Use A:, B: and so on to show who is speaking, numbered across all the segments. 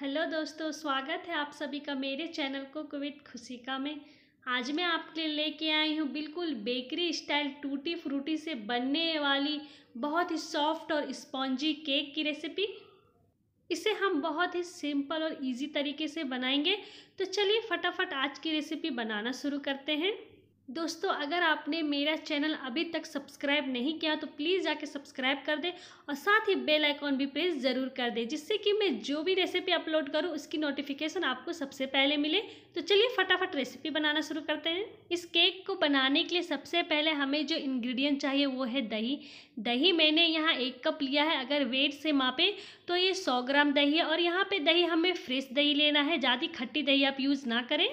A: hello दोस्तों स्वागत है आप सभी का मेरे चैनल को कुवित खुशी का में आज मैं आपके लिए लेके आई हूँ बिल्कुल बेकरी स्टाइल टूटी फ्रूटी से बनने वाली बहुत ही सॉफ्ट और स्पॉन्जी केक की रेसिपी इसे हम बहुत ही सिंपल और इजी तरीके से बनाएंगे तो चलिए फटाफट आज की रेसिपी बनाना शुरू करते हैं दोस्तों अगर आपने मेरा चैनल अभी तक सब्सक्राइब नहीं किया तो प्लीज़ जाके सब्सक्राइब कर दें और साथ ही बेल आइकॉन भी प्रेस ज़रूर कर दें जिससे कि मैं जो भी रेसिपी अपलोड करूं उसकी नोटिफिकेशन आपको सबसे पहले मिले तो चलिए फटाफट रेसिपी बनाना शुरू करते हैं इस केक को बनाने के लिए सबसे पहले हमें जो इन्ग्रीडियंट चाहिए वो है दही दही मैंने यहाँ एक कप लिया है अगर वेट से मापें तो ये सौ ग्राम दही है और यहाँ पर दही हमें फ्रेश दही लेना है ज़्यादा खट्टी दही आप यूज़ ना करें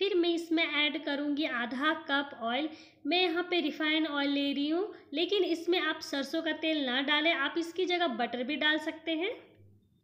A: फिर मैं इसमें ऐड करूँगी आधा कप ऑयल मैं यहाँ पे रिफाइन ऑयल ले रही हूँ लेकिन इसमें आप सरसों का तेल ना डालें आप इसकी जगह बटर भी डाल सकते हैं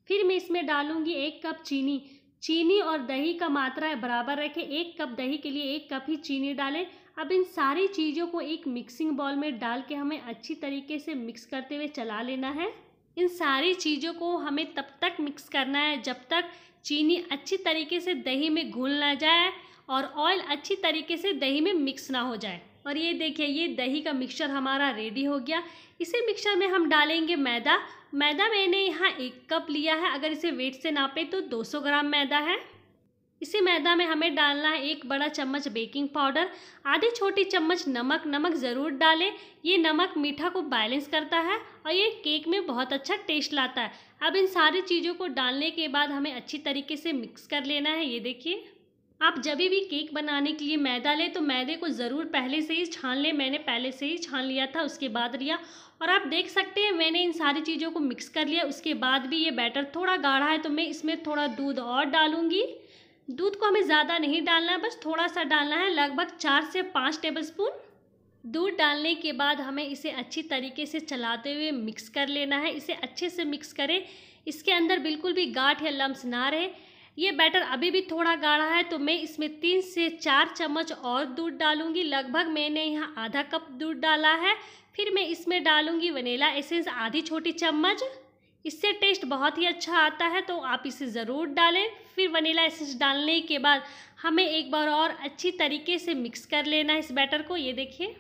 A: फिर मैं इसमें डालूँगी एक कप चीनी चीनी और दही का मात्रा बराबर रखें एक कप दही के लिए एक कप ही चीनी डालें अब इन सारी चीज़ों को एक मिक्सिंग बॉल में डाल के हमें अच्छी तरीके से मिक्स करते हुए चला लेना है इन सारी चीज़ों को हमें तब तक मिक्स करना है जब तक चीनी अच्छी तरीके से दही में घुल ना जाए और ऑयल अच्छी तरीके से दही में मिक्स ना हो जाए और ये देखिए ये दही का मिक्सचर हमारा रेडी हो गया इसी मिक्सचर में हम डालेंगे मैदा मैदा मैंने यहाँ एक कप लिया है अगर इसे वेट से नापे तो 200 ग्राम मैदा है इसी मैदा में हमें डालना है एक बड़ा चम्मच बेकिंग पाउडर आधी छोटी चम्मच नमक नमक ज़रूर डालें ये नमक मीठा को बैलेंस करता है और ये केक में बहुत अच्छा टेस्ट लाता है अब इन सारी चीज़ों को डालने के बाद हमें अच्छी तरीके से मिक्स कर लेना है ये देखिए आप जब भी केक बनाने के लिए मैदा लें तो मैदे को ज़रूर पहले से ही छान लें मैंने पहले से ही छान लिया था उसके बाद लिया और आप देख सकते हैं मैंने इन सारी चीज़ों को मिक्स कर लिया उसके बाद भी ये बैटर थोड़ा गाढ़ा है तो मैं इसमें थोड़ा दूध और डालूँगी दूध को हमें ज़्यादा नहीं डालना है बस थोड़ा सा डालना है लगभग चार से पाँच टेबल स्पून दूध डालने के बाद हमें इसे अच्छी तरीके से चलाते हुए मिक्स कर लेना है इसे अच्छे से मिक्स करें इसके अंदर बिल्कुल भी गाठ या लम्स ना रहे ये बैटर अभी भी थोड़ा गाढ़ा है तो मैं इसमें तीन से चार चम्मच और दूध डालूंगी लगभग मैंने यहाँ आधा कप दूध डाला है फिर मैं इसमें डालूंगी वनीला एसेंस आधी छोटी चम्मच इससे टेस्ट बहुत ही अच्छा आता है तो आप इसे ज़रूर डालें फिर वनीला एसेंस डालने के बाद हमें एक बार और अच्छी तरीके से मिक्स कर लेना है इस बैटर को ये देखिए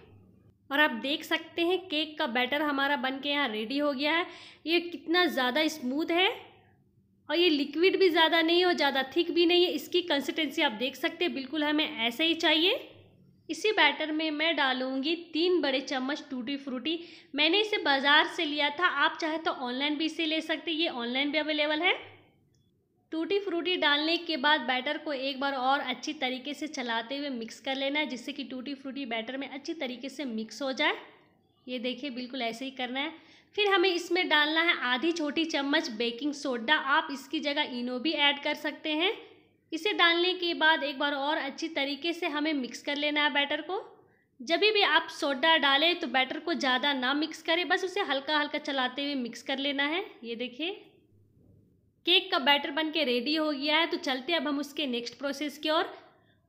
A: और आप देख सकते हैं केक का बैटर हमारा बन के यहाँ रेडी हो गया है ये कितना ज़्यादा स्मूथ है और ये लिक्विड भी ज़्यादा नहीं और ज़्यादा थिक भी नहीं है इसकी कंसिस्टेंसी आप देख सकते हैं बिल्कुल हमें ऐसे ही चाहिए इसी बैटर में मैं डालूंगी तीन बड़े चम्मच टूटी फ्रूटी मैंने इसे बाज़ार से लिया था आप चाहे तो ऑनलाइन भी इसे ले सकते ये ऑनलाइन भी अवेलेबल है टूटी फ्रूटी डालने के बाद बैटर को एक बार और अच्छी तरीके से चलाते हुए मिक्स कर लेना है जिससे कि टूटी फ्रूटी बैटर में अच्छी तरीके से मिक्स हो जाए ये देखिए बिल्कुल ऐसे ही करना है फिर हमें इसमें डालना है आधी छोटी चम्मच बेकिंग सोडा आप इसकी जगह इनो भी ऐड कर सकते हैं इसे डालने के बाद एक बार और अच्छी तरीके से हमें मिक्स कर लेना है बैटर को जब भी आप सोडा डालें तो बैटर को ज़्यादा ना मिक्स करें बस उसे हल्का हल्का चलाते हुए मिक्स कर लेना है ये देखिए केक का बैटर बन के रेडी हो गया है तो चलते अब हम उसके नेक्स्ट प्रोसेस की ओर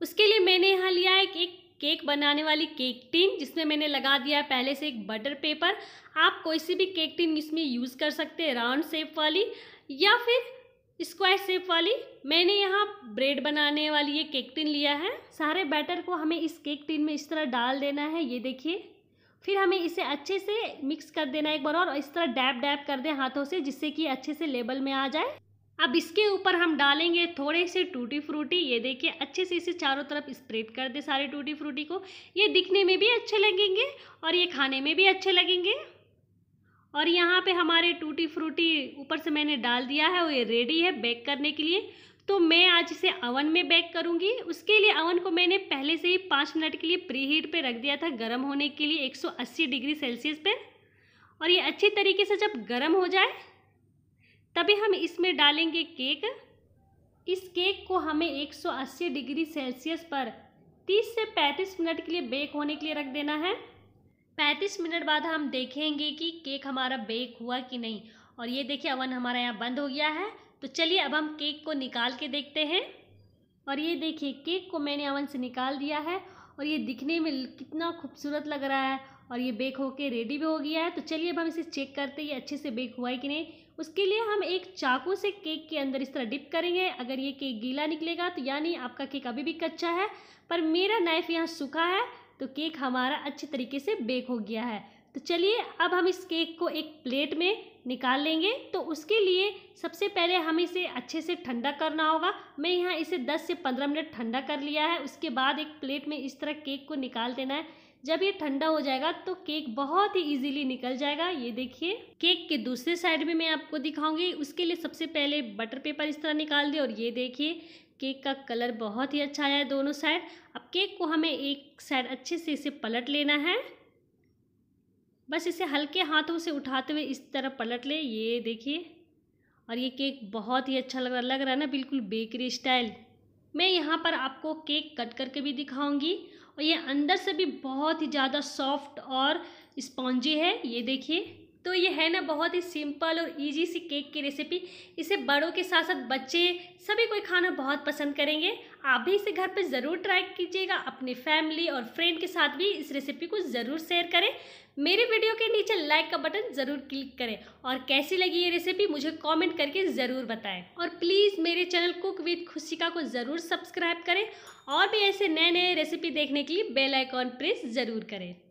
A: उसके लिए मैंने यहाँ लिया है एक केक बनाने वाली केक टिन जिसमें मैंने लगा दिया है पहले से एक बटर पेपर आप कोई सी भी केक टिन इसमें यूज़ कर सकते हैं राउंड शेप वाली या फिर स्क्वायर शेप वाली मैंने यहाँ ब्रेड बनाने वाली ये केक टिन लिया है सारे बैटर को हमें इस केक टिन में इस तरह डाल देना है ये देखिए फिर हमें इसे अच्छे से मिक्स कर देना है एक बार और इस तरह डैप डैप कर दें हाथों से जिससे कि अच्छे से लेबल में आ जाए अब इसके ऊपर हम डालेंगे थोड़े से टूटी फ्रूटी ये देखिए अच्छे से इसे चारों तरफ स्प्रेड कर दे सारे टूटी फ्रूटी को ये दिखने में भी अच्छे लगेंगे और ये खाने में भी अच्छे लगेंगे और यहाँ पे हमारे टूटी फ्रूटी ऊपर से मैंने डाल दिया है और ये रेडी है बेक करने के लिए तो मैं आज इसे अवन में बेक करूँगी उसके लिए अवन को मैंने पहले से ही पाँच मिनट के लिए प्री हीट पर रख दिया था गर्म होने के लिए एक डिग्री सेल्सियस पर और ये अच्छी तरीके से जब गर्म हो जाए तभी हम इसमें डालेंगे केक इस केक को हमें 180 डिग्री सेल्सियस पर 30 से 35 मिनट के लिए बेक होने के लिए रख देना है 35 मिनट बाद हम देखेंगे कि केक हमारा बेक हुआ कि नहीं और ये देखिए अवन हमारा यहाँ बंद हो गया है तो चलिए अब हम केक को निकाल के देखते हैं और ये देखिए केक को मैंने अवन से निकाल दिया है और ये दिखने में कितना खूबसूरत लग रहा है और ये बेक होके रेडी भी हो गया है तो चलिए अब हम इसे चेक करते हैं ये अच्छे से बेक हुआ है कि नहीं उसके लिए हम एक चाकू से केक के अंदर इस तरह डिप करेंगे अगर ये केक गीला निकलेगा तो यानी आपका केक अभी भी कच्चा है पर मेरा नाइफ़ यहाँ सूखा है तो केक हमारा अच्छे तरीके से बेक हो गया है तो चलिए अब हम इस केक को एक प्लेट में निकाल लेंगे तो उसके लिए सबसे पहले हम इसे अच्छे से ठंडा करना होगा मैं यहाँ इसे 10 से 15 मिनट ठंडा कर लिया है उसके बाद एक प्लेट में इस तरह केक को निकाल देना है जब ये ठंडा हो जाएगा तो केक बहुत ही इजीली निकल जाएगा ये देखिए केक के दूसरे साइड में मैं आपको दिखाऊंगी उसके लिए सबसे पहले बटर पेपर इस तरह निकाल दें और ये देखिए केक का कलर बहुत ही अच्छा आया है दोनों साइड अब केक को हमें एक साइड अच्छे से इसे पलट लेना है बस इसे हल्के हाथों से उठाते हुए इस तरह पलट ले ये देखिए और ये केक बहुत ही अच्छा लग रहा लग रहा है ना बिल्कुल बेकरी स्टाइल मैं यहाँ पर आपको केक कट करके भी दिखाऊंगी और ये अंदर से भी बहुत ही ज़्यादा सॉफ्ट और स्पॉन्जी है ये देखिए तो ये है ना बहुत ही सिंपल और इजी सी केक की रेसिपी इसे बड़ों के साथ साथ बच्चे सभी कोई खाना बहुत पसंद करेंगे आप भी इसे घर पे ज़रूर ट्राई कीजिएगा अपनी फैमिली और फ्रेंड के साथ भी इस रेसिपी को ज़रूर शेयर करें मेरे वीडियो के नीचे लाइक का बटन ज़रूर क्लिक करें और कैसी लगी ये रेसिपी मुझे कमेंट करके ज़रूर बताएं और प्लीज़ मेरे चैनल कुक विद खुशिका को ज़रूर सब्सक्राइब करें और भी ऐसे नए नए रेसिपी देखने के लिए बेल आइकॉन प्रेस ज़रूर करें